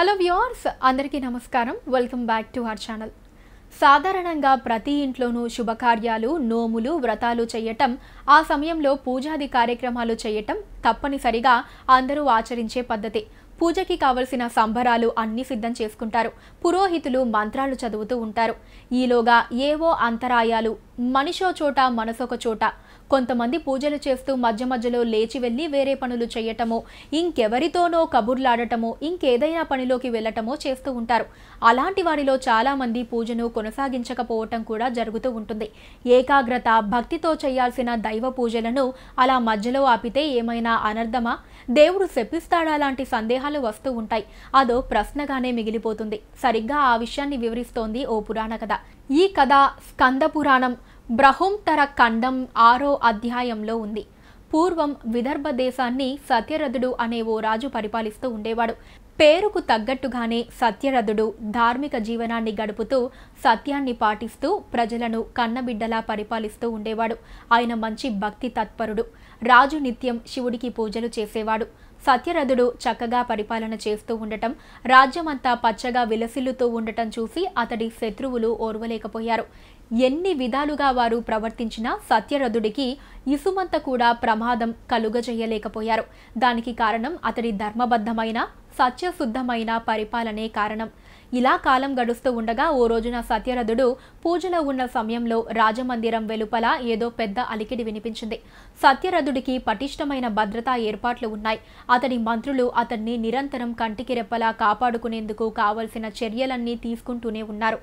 hello viewers అందరికీ నమస్కారం welcome back to our channel సాధారణంగా ప్రతి ఇంట్లోనూ శుభకార్యాలు నోములు వ్రతాలు చేయటం ఆ సమయంలో పూజాది కార్యక్రమాలు చేయటం తప్పనిసరిగా అందరూ ఆచరించే పద్ధతి పూజకి కావలసిన సంబరాలు అన్ని సిద్ధం చేసుకుంటారు పురోహితులు మంత్రాలు చదువుతూ ఉంటారు ఈలోగా ఏవో అంతరాయాలు మనిషో చోట మనసొక చోట కొంతమంది పూజలు చేస్తూ మధ్య మధ్యలో లేచి వెళ్ళి వేరే పనులు చేయటమో ఇంకెవరితోనో కబుర్లాడటమో ఇంకేదైనా పనిలోకి వెళ్ళటమో చేస్తూ ఉంటారు అలాంటి వారిలో చాలామంది పూజను కొనసాగించకపోవటం కూడా జరుగుతూ ఉంటుంది ఏకాగ్రత భక్తితో చేయాల్సిన దైవ పూజలను అలా మధ్యలో ఆపితే ఏమైనా అనర్థమా దేవుడు శపిస్తాడా లాంటి సందేహాలు వస్తూ ఉంటాయి అదో ప్రశ్నగానే మిగిలిపోతుంది సరిగ్గా ఆ విషయాన్ని వివరిస్తోంది ఓ పురాణ కథ ఈ కథ స్కంద పురాణం బ్రహుంతర ఖండం ఆరో అధ్యాయంలో ఉంది పూర్వం విదర్భ దేశాన్ని సత్యరథుడు అనే ఓ రాజు పరిపాలిస్తూ ఉండేవాడు పేరుకు తగ్గట్టుగానే సత్యరథుడు ధార్మిక జీవనాన్ని గడుపుతూ సత్యాన్ని పాటిస్తూ ప్రజలను కన్నబిడ్డలా పరిపాలిస్తూ ఉండేవాడు ఆయన మంచి భక్తి తత్పరుడు రాజు నిత్యం శివుడికి పూజలు చేసేవాడు సత్యరథుడు చక్కగా పరిపాలన చేస్తూ ఉండటం రాజ్యమంతా పచ్చగా విలసిల్లుతూ ఉండటం చూసి అతడి శత్రువులు ఓర్వలేకపోయారు ఎన్ని విధాలుగా వారు ప్రవర్తించినా సత్యరథుడికి ఇసుమంత కూడా ప్రమాదం కలుగజేయలేకపోయారు దానికి కారణం అతడి ధర్మబద్ధమైన సత్యశుద్ధమైన పరిపాలనే కారణం ఇలా కాలం గడుస్తూ ఉండగా ఓ రోజున సత్యరథుడు పూజలో ఉన్న సమయంలో రాజమందిరం వెలుపల ఏదో పెద్ద అలికిడి వినిపించింది సత్యరథుడికి పటిష్టమైన భద్రతా ఏర్పాట్లు ఉన్నాయి అతని మంత్రులు అతన్ని నిరంతరం కంటికి రెప్పలా కాపాడుకునేందుకు కావలసిన చర్యలన్నీ తీసుకుంటూనే ఉన్నారు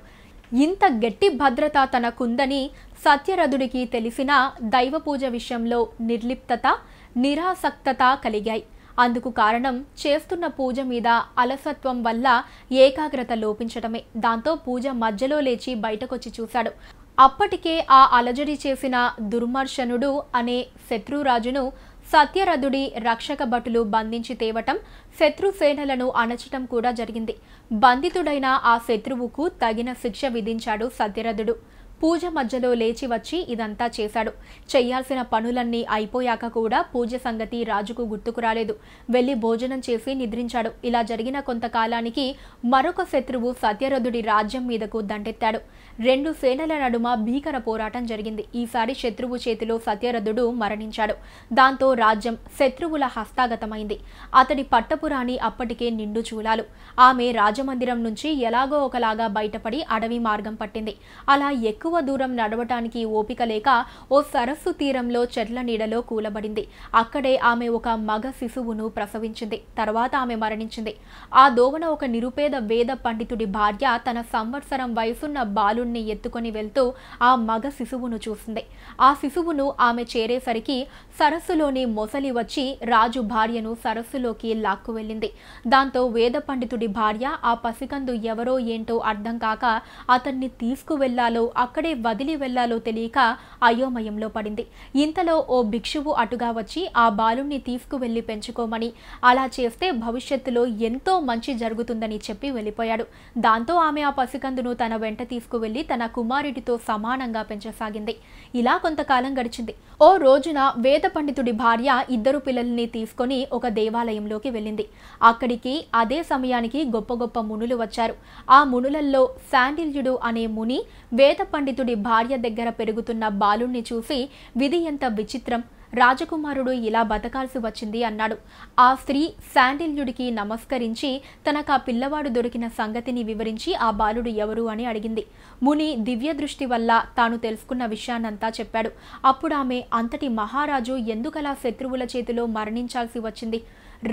ఇంత గట్టి భద్రత తనకుందని సత్యరథుడికి తెలిసిన దైవ పూజ విషయంలో నిర్లిప్తత నిరాసక్తత కలిగాయి అందుకు కారణం చేస్తున్న పూజ మీద అలసత్వం వల్ల ఏకాగ్రత లోపించటమే దాంతో పూజ మధ్యలో లేచి బయటకొచ్చి చూశాడు అప్పటికే ఆ అలజడి చేసిన దుర్మర్శనుడు అనే శత్రురాజును సత్యరథుడి రక్షక భటులు బంధించి తేవటం శత్రు సేనలను అణచటం కూడా జరిగింది బంధితుడైన ఆ శత్రువుకు తగిన శిక్ష విధించాడు సత్యరథుడు పూజ మధ్యలో లేచి వచ్చి ఇదంతా చేశాడు చేయాల్సిన పనులన్నీ అయిపోయాక కూడా పూజ సంగతి రాజుకు గుర్తుకు రాలేదు వెళ్ళి భోజనం చేసి నిద్రించాడు ఇలా జరిగిన కొంతకాలానికి మరొక శత్రువు సత్యరథుడి రాజ్యం మీదకు దండెత్తాడు రెండు సేనల నడుమ భీకర పోరాటం జరిగింది ఈసారి శత్రువు చేతిలో సత్యరథుడు మరణించాడు దాంతో రాజ్యం శత్రువుల హస్తాగతమైంది అతడి పట్టపురాణి అప్పటికే నిండు చూలాలు ఆమె రాజమందిరం నుంచి ఎలాగో ఒకలాగా బయటపడి అడవి మార్గం పట్టింది అలా ఎక్కువ ఎక్కువ దూరం నడవటానికి ఓపిక లేక ఓ సరస్సు తీరంలో చెట్ల నీడలో కూలబడింది అక్కడే ఆమె ఒక మగ శిశువును ప్రసవించింది తర్వాత ఆమె మరణించింది ఆ దోవన ఒక నిరుపేద వేద పండితుడి భార్య తన సంవత్సరం వయసున్న బాలుణ్ణి ఎత్తుకొని వెళ్తూ ఆ మగ శిశువును చూసింది ఆ శిశువును ఆమె చేరేసరికి సరస్సులోని మొసలి వచ్చి రాజు భార్యను సరస్సులోకి లాక్కు వెళ్ళింది దాంతో వేద పండితుడి భార్య ఆ పసికందు ఎవరో ఏంటో అర్థం కాక అతన్ని తీసుకువెళ్లాలో అక్కడ అక్కడే వదిలి వెళ్లాలో తెలియక అయోమయంలో పడింది ఇంతలో ఓ భిక్షువు అటుగా వచ్చి ఆ బాలుణ్ణి వెళ్లి పెంచుకోమని అలా చేస్తే భవిష్యత్తులో ఎంతో మంచి జరుగుతుందని చెప్పి వెళ్ళిపోయాడు దాంతో ఆమె ఆ పసికందును తన వెంట తీసుకువెళ్లి తన కుమారుడితో సమానంగా పెంచసాగింది ఇలా కొంతకాలం గడిచింది ఓ రోజున వేద పండితుడి భార్య ఇద్దరు పిల్లల్ని తీసుకొని ఒక దేవాలయంలోకి వెళ్ళింది అక్కడికి అదే సమయానికి గొప్ప గొప్ప మునులు వచ్చారు ఆ మునులల్లో శాండిల్యుడు అనే ముని వేద పండితుడు పండితుడి భార్య దగ్గర పెరుగుతున్న బాలుణ్ణి చూసి విధి ఎంత విచిత్రం రాజకుమారుడు ఇలా బతకాల్సి వచ్చింది అన్నాడు ఆ స్త్రీ శాండిల్యుడికి నమస్కరించి తనకు ఆ పిల్లవాడు దొరికిన సంగతిని వివరించి ఆ బాలుడు ఎవరు అని అడిగింది ముని దివ్య దృష్టి వల్ల తాను తెలుసుకున్న విషయాన్నంతా చెప్పాడు అప్పుడు ఆమె అంతటి మహారాజు ఎందుకలా శత్రువుల చేతిలో మరణించాల్సి వచ్చింది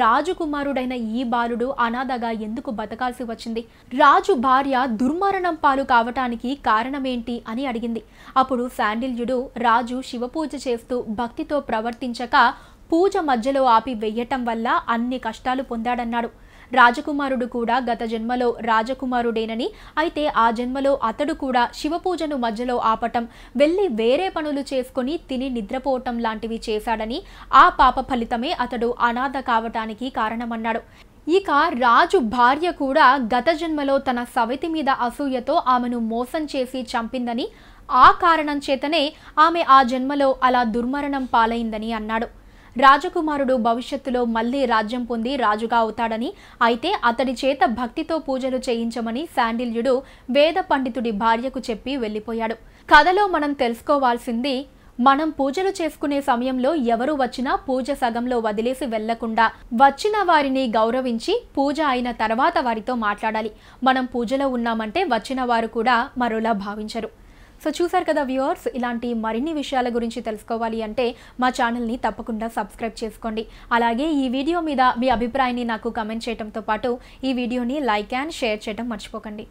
రాజకుమారుడైన ఈ బాలుడు అనాథగా ఎందుకు బతకాల్సి వచ్చింది రాజు భార్య దుర్మరణం పాలు కావటానికి కారణమేంటి అని అడిగింది అప్పుడు శాండిల్యుడు రాజు శివపూజ చేస్తూ భక్తితో ప్రవర్తించక పూజ మధ్యలో ఆపి వెయ్యటం వల్ల అన్ని కష్టాలు పొందాడన్నాడు రాజకుమారుడు కూడా గత జన్మలో రాజకుమారుడేనని అయితే ఆ జన్మలో అతడు కూడా శివపూజను మధ్యలో ఆపటం వెళ్ళి వేరే పనులు చేసుకుని తిని నిద్రపోవటం లాంటివి చేశాడని ఆ పాప ఫలితమే అతడు అనాథ కావటానికి కారణమన్నాడు ఇక రాజు భార్య కూడా గత జన్మలో తన సవితి మీద అసూయతో ఆమెను మోసం చేసి చంపిందని ఆ కారణం చేతనే ఆమె ఆ జన్మలో అలా దుర్మరణం పాలైందని అన్నాడు రాజకుమారుడు భవిష్యత్తులో మళ్లీ రాజ్యం పొంది రాజుగా అవుతాడని అయితే అతడి చేత భక్తితో పూజలు చేయించమని శాండిల్యుడు వేద పండితుడి భార్యకు చెప్పి వెళ్ళిపోయాడు కథలో మనం తెలుసుకోవాల్సింది మనం పూజలు చేసుకునే సమయంలో ఎవరు వచ్చినా పూజ సగంలో వదిలేసి వెళ్లకుండా వచ్చిన వారిని గౌరవించి పూజ అయిన తర్వాత వారితో మాట్లాడాలి మనం పూజలో ఉన్నామంటే వచ్చిన వారు కూడా మరోలా భావించరు సో చూసారు కదా వ్యూవర్స్ ఇలాంటి మరిన్ని విషయాల గురించి తెలుసుకోవాలి అంటే మా ఛానల్ని తప్పకుండా సబ్స్క్రైబ్ చేసుకోండి అలాగే ఈ వీడియో మీద మీ అభిప్రాయాన్ని నాకు కమెంట్ చేయడంతో పాటు ఈ వీడియోని లైక్ అండ్ షేర్ చేయడం మర్చిపోకండి